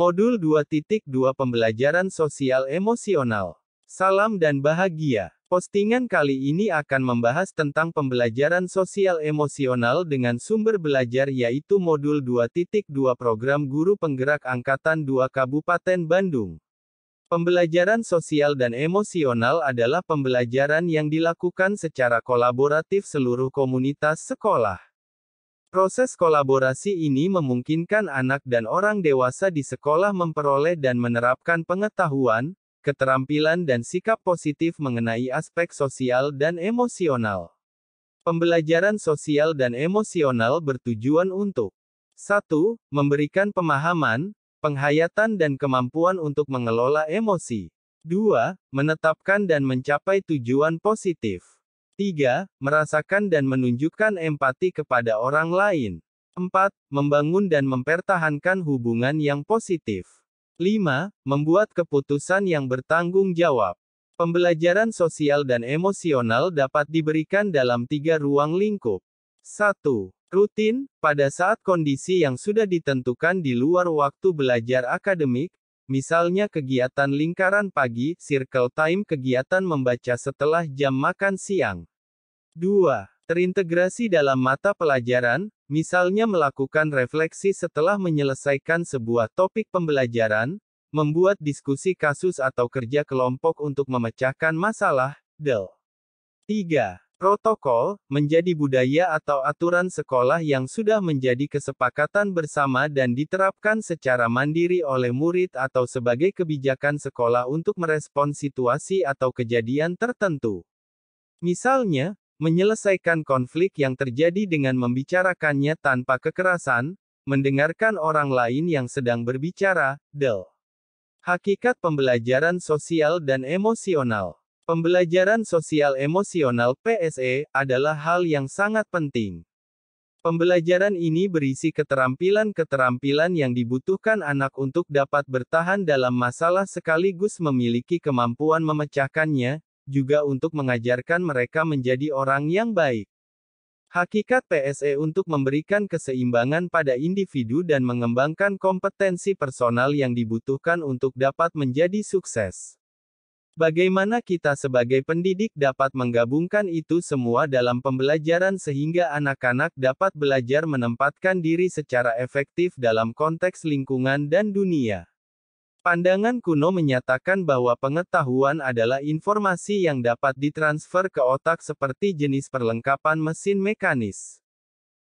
Modul 2.2 Pembelajaran Sosial Emosional Salam dan Bahagia Postingan kali ini akan membahas tentang pembelajaran sosial emosional dengan sumber belajar yaitu modul 2.2 program guru penggerak angkatan 2 Kabupaten Bandung. Pembelajaran sosial dan emosional adalah pembelajaran yang dilakukan secara kolaboratif seluruh komunitas sekolah. Proses kolaborasi ini memungkinkan anak dan orang dewasa di sekolah memperoleh dan menerapkan pengetahuan, keterampilan dan sikap positif mengenai aspek sosial dan emosional. Pembelajaran sosial dan emosional bertujuan untuk 1. Memberikan pemahaman, penghayatan dan kemampuan untuk mengelola emosi. 2. Menetapkan dan mencapai tujuan positif. 3. Merasakan dan menunjukkan empati kepada orang lain. 4. Membangun dan mempertahankan hubungan yang positif. 5. Membuat keputusan yang bertanggung jawab. Pembelajaran sosial dan emosional dapat diberikan dalam tiga ruang lingkup. satu, Rutin, pada saat kondisi yang sudah ditentukan di luar waktu belajar akademik, misalnya kegiatan lingkaran pagi, circle time kegiatan membaca setelah jam makan siang. 2. Terintegrasi dalam mata pelajaran, misalnya melakukan refleksi setelah menyelesaikan sebuah topik pembelajaran, membuat diskusi kasus atau kerja kelompok untuk memecahkan masalah, del. 3. Protokol, menjadi budaya atau aturan sekolah yang sudah menjadi kesepakatan bersama dan diterapkan secara mandiri oleh murid atau sebagai kebijakan sekolah untuk merespon situasi atau kejadian tertentu. Misalnya, menyelesaikan konflik yang terjadi dengan membicarakannya tanpa kekerasan, mendengarkan orang lain yang sedang berbicara, del. Hakikat pembelajaran sosial dan emosional. Pembelajaran sosial emosional PSE adalah hal yang sangat penting. Pembelajaran ini berisi keterampilan-keterampilan yang dibutuhkan anak untuk dapat bertahan dalam masalah sekaligus memiliki kemampuan memecahkannya, juga untuk mengajarkan mereka menjadi orang yang baik. Hakikat PSE untuk memberikan keseimbangan pada individu dan mengembangkan kompetensi personal yang dibutuhkan untuk dapat menjadi sukses. Bagaimana kita sebagai pendidik dapat menggabungkan itu semua dalam pembelajaran sehingga anak-anak dapat belajar menempatkan diri secara efektif dalam konteks lingkungan dan dunia. Pandangan kuno menyatakan bahwa pengetahuan adalah informasi yang dapat ditransfer ke otak seperti jenis perlengkapan mesin mekanis.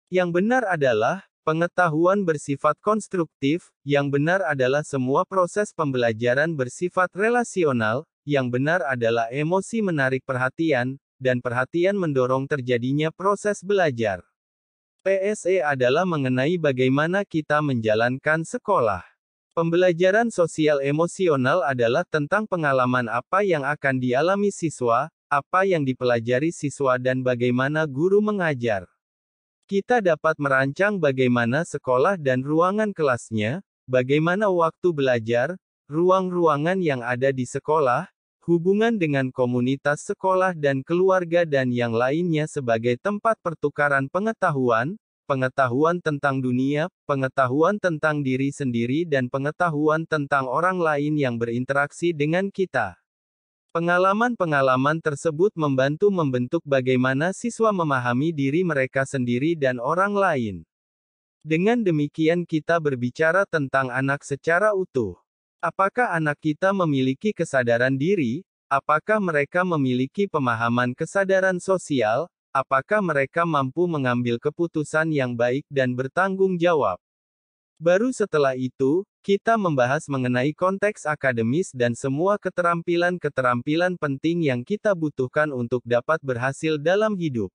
Yang benar adalah, pengetahuan bersifat konstruktif, yang benar adalah semua proses pembelajaran bersifat relasional, yang benar adalah emosi menarik perhatian, dan perhatian mendorong terjadinya proses belajar. PSE adalah mengenai bagaimana kita menjalankan sekolah. Pembelajaran sosial emosional adalah tentang pengalaman apa yang akan dialami siswa, apa yang dipelajari siswa dan bagaimana guru mengajar. Kita dapat merancang bagaimana sekolah dan ruangan kelasnya, bagaimana waktu belajar, ruang-ruangan yang ada di sekolah, hubungan dengan komunitas sekolah dan keluarga dan yang lainnya sebagai tempat pertukaran pengetahuan, pengetahuan tentang dunia, pengetahuan tentang diri sendiri, dan pengetahuan tentang orang lain yang berinteraksi dengan kita. Pengalaman-pengalaman tersebut membantu membentuk bagaimana siswa memahami diri mereka sendiri dan orang lain. Dengan demikian, kita berbicara tentang anak secara utuh. Apakah anak kita memiliki kesadaran diri? Apakah mereka memiliki pemahaman kesadaran sosial, Apakah mereka mampu mengambil keputusan yang baik dan bertanggung jawab? Baru setelah itu, kita membahas mengenai konteks akademis dan semua keterampilan-keterampilan penting yang kita butuhkan untuk dapat berhasil dalam hidup.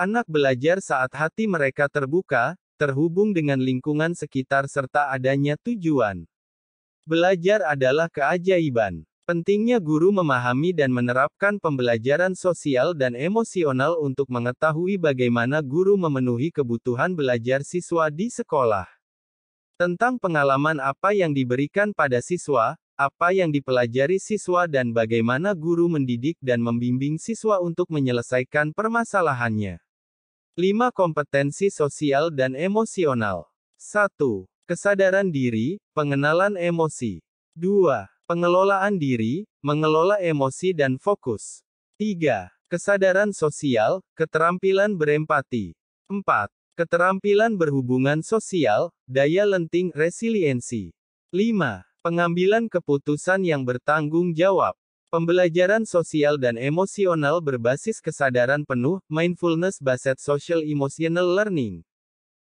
Anak belajar saat hati mereka terbuka, terhubung dengan lingkungan sekitar serta adanya tujuan. Belajar adalah keajaiban. Pentingnya guru memahami dan menerapkan pembelajaran sosial dan emosional untuk mengetahui bagaimana guru memenuhi kebutuhan belajar siswa di sekolah. Tentang pengalaman apa yang diberikan pada siswa, apa yang dipelajari siswa dan bagaimana guru mendidik dan membimbing siswa untuk menyelesaikan permasalahannya. 5. Kompetensi sosial dan emosional. 1. Kesadaran diri, pengenalan emosi. 2. Pengelolaan diri, mengelola emosi dan fokus. 3. Kesadaran sosial, keterampilan berempati. 4. Keterampilan berhubungan sosial, daya lenting, resiliensi. 5. Pengambilan keputusan yang bertanggung jawab. Pembelajaran sosial dan emosional berbasis kesadaran penuh, mindfulness-based social emotional learning.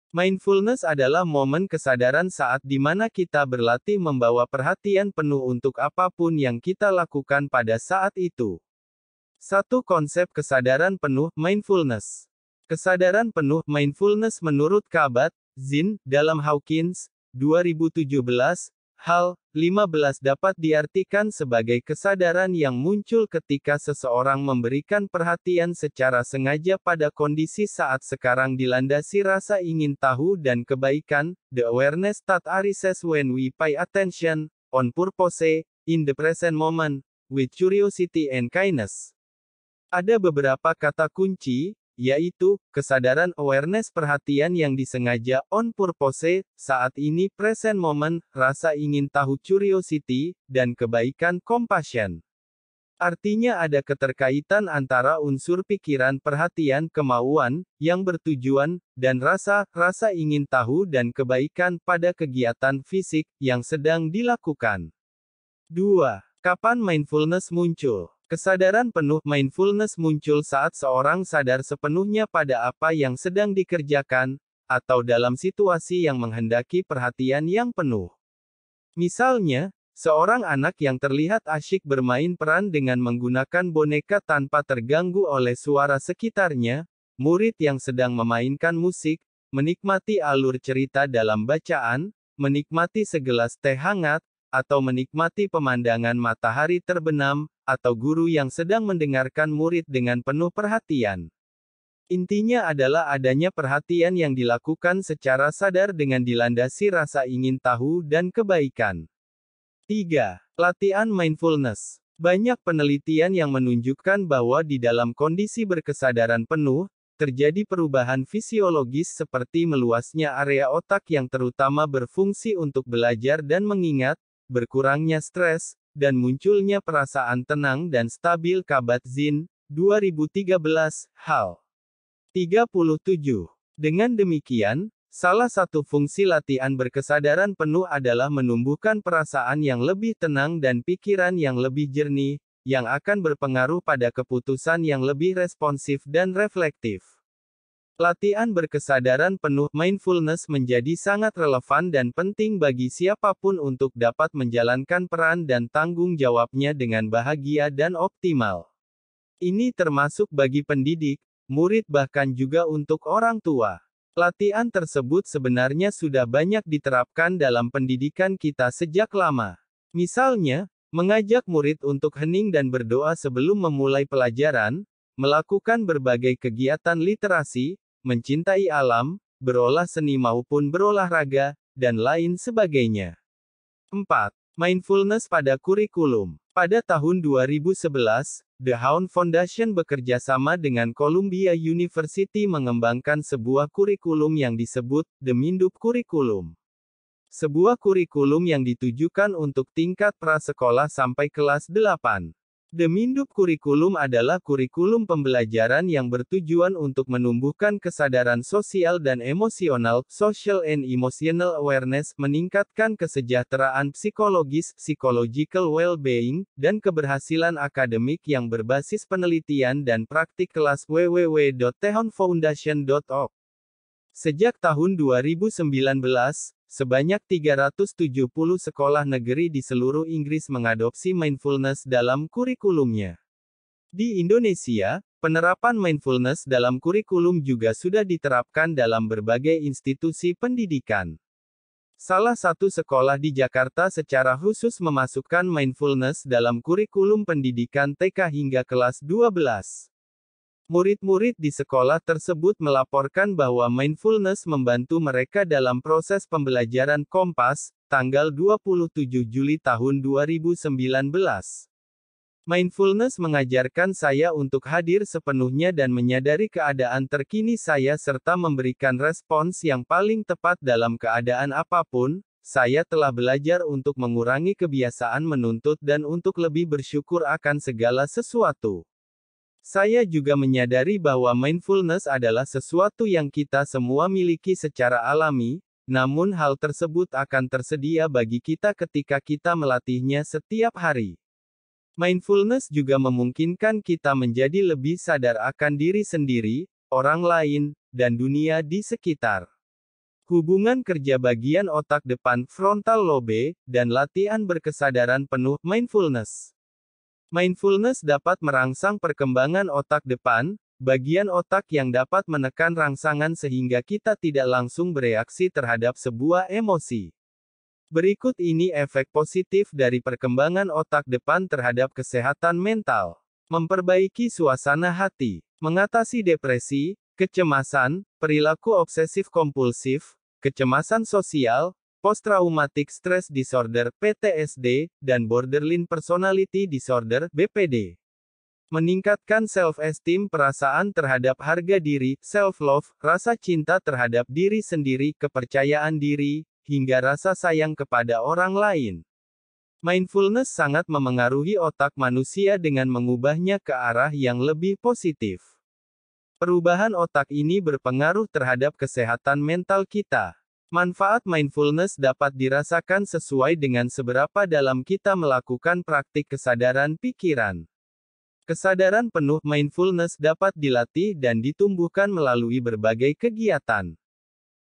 Mindfulness adalah momen kesadaran saat di mana kita berlatih membawa perhatian penuh untuk apapun yang kita lakukan pada saat itu. Satu konsep kesadaran penuh, mindfulness. Kesadaran penuh, mindfulness menurut Kabat, Zin dalam Hawkins, 2017, Hal 15 dapat diartikan sebagai kesadaran yang muncul ketika seseorang memberikan perhatian secara sengaja pada kondisi saat sekarang dilandasi rasa ingin tahu dan kebaikan. The awareness that arises when we pay attention, on purpose, in the present moment, with curiosity and kindness. Ada beberapa kata kunci yaitu kesadaran awareness perhatian yang disengaja on purpose, saat ini present moment, rasa ingin tahu curiosity, dan kebaikan compassion. Artinya ada keterkaitan antara unsur pikiran perhatian kemauan, yang bertujuan, dan rasa, rasa ingin tahu dan kebaikan pada kegiatan fisik, yang sedang dilakukan. 2. Kapan mindfulness muncul? Kesadaran penuh mindfulness muncul saat seorang sadar sepenuhnya pada apa yang sedang dikerjakan, atau dalam situasi yang menghendaki perhatian yang penuh. Misalnya, seorang anak yang terlihat asyik bermain peran dengan menggunakan boneka tanpa terganggu oleh suara sekitarnya, murid yang sedang memainkan musik, menikmati alur cerita dalam bacaan, menikmati segelas teh hangat, atau menikmati pemandangan matahari terbenam, atau guru yang sedang mendengarkan murid dengan penuh perhatian. Intinya adalah adanya perhatian yang dilakukan secara sadar dengan dilandasi rasa ingin tahu dan kebaikan. 3. Latihan mindfulness. Banyak penelitian yang menunjukkan bahwa di dalam kondisi berkesadaran penuh, terjadi perubahan fisiologis seperti meluasnya area otak yang terutama berfungsi untuk belajar dan mengingat, berkurangnya stres, dan munculnya perasaan tenang dan stabil Kabat Zin, 2013, Hal. 37. Dengan demikian, salah satu fungsi latihan berkesadaran penuh adalah menumbuhkan perasaan yang lebih tenang dan pikiran yang lebih jernih, yang akan berpengaruh pada keputusan yang lebih responsif dan reflektif. Latihan berkesadaran penuh mindfulness menjadi sangat relevan dan penting bagi siapapun untuk dapat menjalankan peran dan tanggung jawabnya dengan bahagia dan optimal. Ini termasuk bagi pendidik, murid bahkan juga untuk orang tua. Latihan tersebut sebenarnya sudah banyak diterapkan dalam pendidikan kita sejak lama. Misalnya, mengajak murid untuk hening dan berdoa sebelum memulai pelajaran, melakukan berbagai kegiatan literasi, mencintai alam, berolah seni maupun berolahraga, dan lain sebagainya. 4. Mindfulness pada kurikulum. Pada tahun 2011, The Hound Foundation bekerja sama dengan Columbia University mengembangkan sebuah kurikulum yang disebut The Mindup Curriculum. Sebuah kurikulum yang ditujukan untuk tingkat prasekolah sampai kelas 8. Demindup kurikulum adalah kurikulum pembelajaran yang bertujuan untuk menumbuhkan kesadaran sosial dan emosional, social and emotional awareness, meningkatkan kesejahteraan psikologis, psychological well-being, dan keberhasilan akademik yang berbasis penelitian dan praktik kelas www.tehonfoundation.org. Sejak tahun 2019, Sebanyak 370 sekolah negeri di seluruh Inggris mengadopsi mindfulness dalam kurikulumnya. Di Indonesia, penerapan mindfulness dalam kurikulum juga sudah diterapkan dalam berbagai institusi pendidikan. Salah satu sekolah di Jakarta secara khusus memasukkan mindfulness dalam kurikulum pendidikan TK hingga kelas 12. Murid-murid di sekolah tersebut melaporkan bahwa mindfulness membantu mereka dalam proses pembelajaran Kompas, tanggal 27 Juli tahun 2019. Mindfulness mengajarkan saya untuk hadir sepenuhnya dan menyadari keadaan terkini saya serta memberikan respons yang paling tepat dalam keadaan apapun. Saya telah belajar untuk mengurangi kebiasaan menuntut dan untuk lebih bersyukur akan segala sesuatu. Saya juga menyadari bahwa mindfulness adalah sesuatu yang kita semua miliki secara alami, namun hal tersebut akan tersedia bagi kita ketika kita melatihnya setiap hari. Mindfulness juga memungkinkan kita menjadi lebih sadar akan diri sendiri, orang lain, dan dunia di sekitar. Hubungan kerja bagian otak depan frontal lobe, dan latihan berkesadaran penuh mindfulness. Mindfulness dapat merangsang perkembangan otak depan, bagian otak yang dapat menekan rangsangan sehingga kita tidak langsung bereaksi terhadap sebuah emosi. Berikut ini efek positif dari perkembangan otak depan terhadap kesehatan mental. Memperbaiki suasana hati, mengatasi depresi, kecemasan, perilaku obsesif kompulsif, kecemasan sosial, Post-Traumatic Stress Disorder PTSD, dan Borderline Personality Disorder BPD. Meningkatkan self-esteem perasaan terhadap harga diri, self-love, rasa cinta terhadap diri sendiri, kepercayaan diri, hingga rasa sayang kepada orang lain. Mindfulness sangat memengaruhi otak manusia dengan mengubahnya ke arah yang lebih positif. Perubahan otak ini berpengaruh terhadap kesehatan mental kita. Manfaat mindfulness dapat dirasakan sesuai dengan seberapa dalam kita melakukan praktik kesadaran pikiran. Kesadaran penuh mindfulness dapat dilatih dan ditumbuhkan melalui berbagai kegiatan.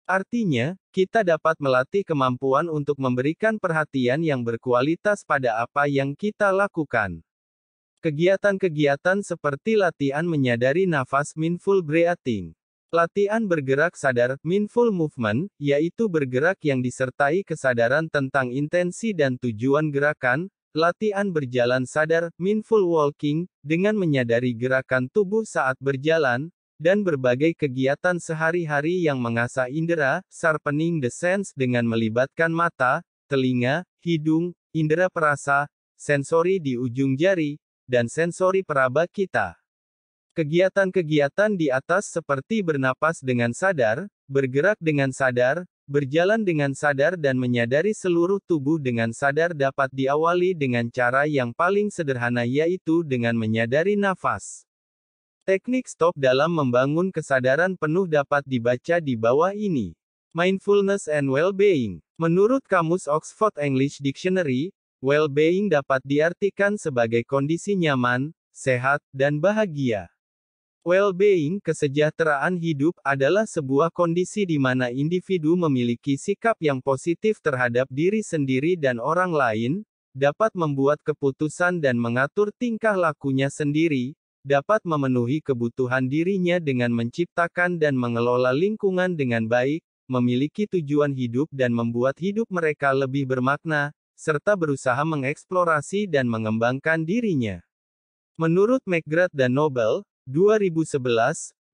Artinya, kita dapat melatih kemampuan untuk memberikan perhatian yang berkualitas pada apa yang kita lakukan. Kegiatan-kegiatan seperti latihan menyadari nafas mindful breathing, Latihan bergerak sadar, mindful movement, yaitu bergerak yang disertai kesadaran tentang intensi dan tujuan gerakan. Latihan berjalan sadar, mindful walking, dengan menyadari gerakan tubuh saat berjalan, dan berbagai kegiatan sehari-hari yang mengasah indera, sharpening the sense dengan melibatkan mata, telinga, hidung, indera perasa, sensori di ujung jari, dan sensori peraba kita. Kegiatan-kegiatan di atas seperti bernapas dengan sadar, bergerak dengan sadar, berjalan dengan sadar dan menyadari seluruh tubuh dengan sadar dapat diawali dengan cara yang paling sederhana yaitu dengan menyadari nafas. Teknik stop dalam membangun kesadaran penuh dapat dibaca di bawah ini. Mindfulness and well-being. Menurut kamus Oxford English Dictionary, well-being dapat diartikan sebagai kondisi nyaman, sehat, dan bahagia. Well-being kesejahteraan hidup adalah sebuah kondisi di mana individu memiliki sikap yang positif terhadap diri sendiri dan orang lain, dapat membuat keputusan dan mengatur tingkah lakunya sendiri, dapat memenuhi kebutuhan dirinya dengan menciptakan dan mengelola lingkungan dengan baik, memiliki tujuan hidup dan membuat hidup mereka lebih bermakna, serta berusaha mengeksplorasi dan mengembangkan dirinya. Menurut McGrath dan Nobel, 2011,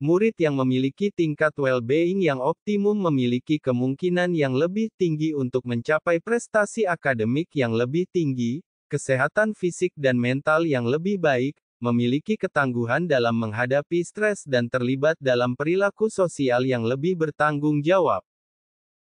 murid yang memiliki tingkat well-being yang optimum memiliki kemungkinan yang lebih tinggi untuk mencapai prestasi akademik yang lebih tinggi, kesehatan fisik dan mental yang lebih baik, memiliki ketangguhan dalam menghadapi stres dan terlibat dalam perilaku sosial yang lebih bertanggung jawab.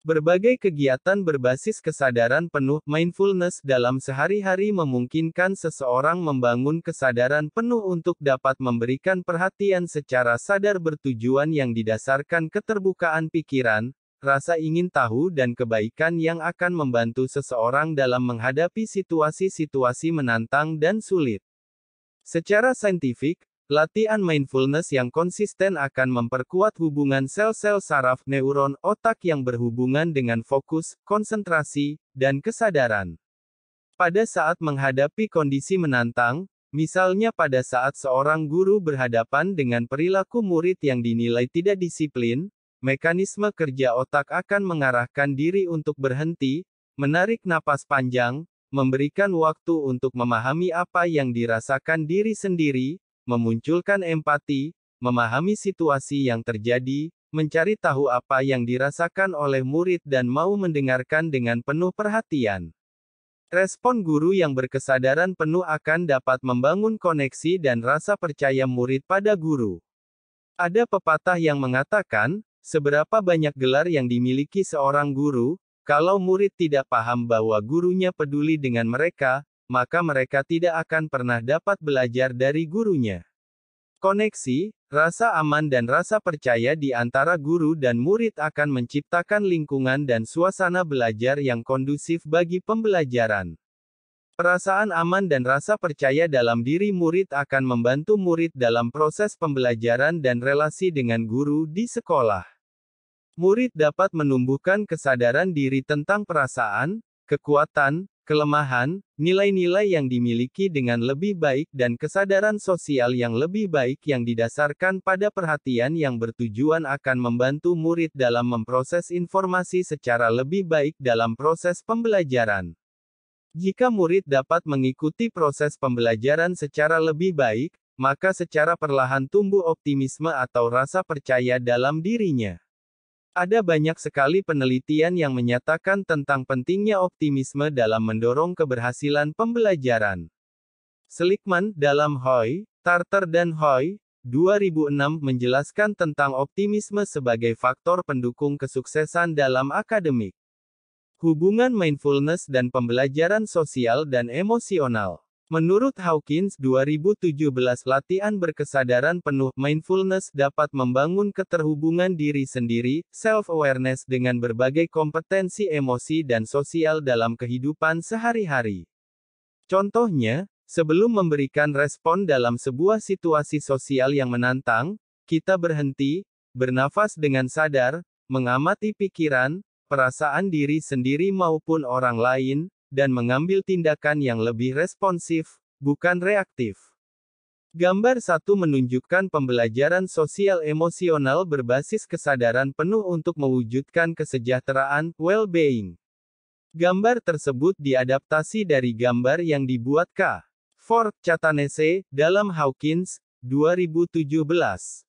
Berbagai kegiatan berbasis kesadaran penuh mindfulness dalam sehari-hari memungkinkan seseorang membangun kesadaran penuh untuk dapat memberikan perhatian secara sadar bertujuan yang didasarkan keterbukaan pikiran, rasa ingin tahu dan kebaikan yang akan membantu seseorang dalam menghadapi situasi-situasi menantang dan sulit. Secara saintifik, Latihan mindfulness yang konsisten akan memperkuat hubungan sel-sel saraf neuron otak yang berhubungan dengan fokus, konsentrasi, dan kesadaran. Pada saat menghadapi kondisi menantang, misalnya pada saat seorang guru berhadapan dengan perilaku murid yang dinilai tidak disiplin, mekanisme kerja otak akan mengarahkan diri untuk berhenti, menarik napas panjang, memberikan waktu untuk memahami apa yang dirasakan diri sendiri, memunculkan empati, memahami situasi yang terjadi, mencari tahu apa yang dirasakan oleh murid dan mau mendengarkan dengan penuh perhatian. Respon guru yang berkesadaran penuh akan dapat membangun koneksi dan rasa percaya murid pada guru. Ada pepatah yang mengatakan, seberapa banyak gelar yang dimiliki seorang guru, kalau murid tidak paham bahwa gurunya peduli dengan mereka, maka mereka tidak akan pernah dapat belajar dari gurunya. Koneksi, rasa aman dan rasa percaya di antara guru dan murid akan menciptakan lingkungan dan suasana belajar yang kondusif bagi pembelajaran. Perasaan aman dan rasa percaya dalam diri murid akan membantu murid dalam proses pembelajaran dan relasi dengan guru di sekolah. Murid dapat menumbuhkan kesadaran diri tentang perasaan, kekuatan, kelemahan, nilai-nilai yang dimiliki dengan lebih baik dan kesadaran sosial yang lebih baik yang didasarkan pada perhatian yang bertujuan akan membantu murid dalam memproses informasi secara lebih baik dalam proses pembelajaran. Jika murid dapat mengikuti proses pembelajaran secara lebih baik, maka secara perlahan tumbuh optimisme atau rasa percaya dalam dirinya. Ada banyak sekali penelitian yang menyatakan tentang pentingnya optimisme dalam mendorong keberhasilan pembelajaran. Selikman dalam Hoy, Tarter dan Hoy, 2006 menjelaskan tentang optimisme sebagai faktor pendukung kesuksesan dalam akademik. Hubungan mindfulness dan pembelajaran sosial dan emosional. Menurut Hawkins, 2017 latihan berkesadaran penuh mindfulness dapat membangun keterhubungan diri sendiri, self-awareness dengan berbagai kompetensi emosi dan sosial dalam kehidupan sehari-hari. Contohnya, sebelum memberikan respon dalam sebuah situasi sosial yang menantang, kita berhenti, bernafas dengan sadar, mengamati pikiran, perasaan diri sendiri maupun orang lain, dan mengambil tindakan yang lebih responsif, bukan reaktif. Gambar satu menunjukkan pembelajaran sosial emosional berbasis kesadaran penuh untuk mewujudkan kesejahteraan, well-being. Gambar tersebut diadaptasi dari gambar yang dibuat K. Ford Catanese, dalam Hawkins, 2017.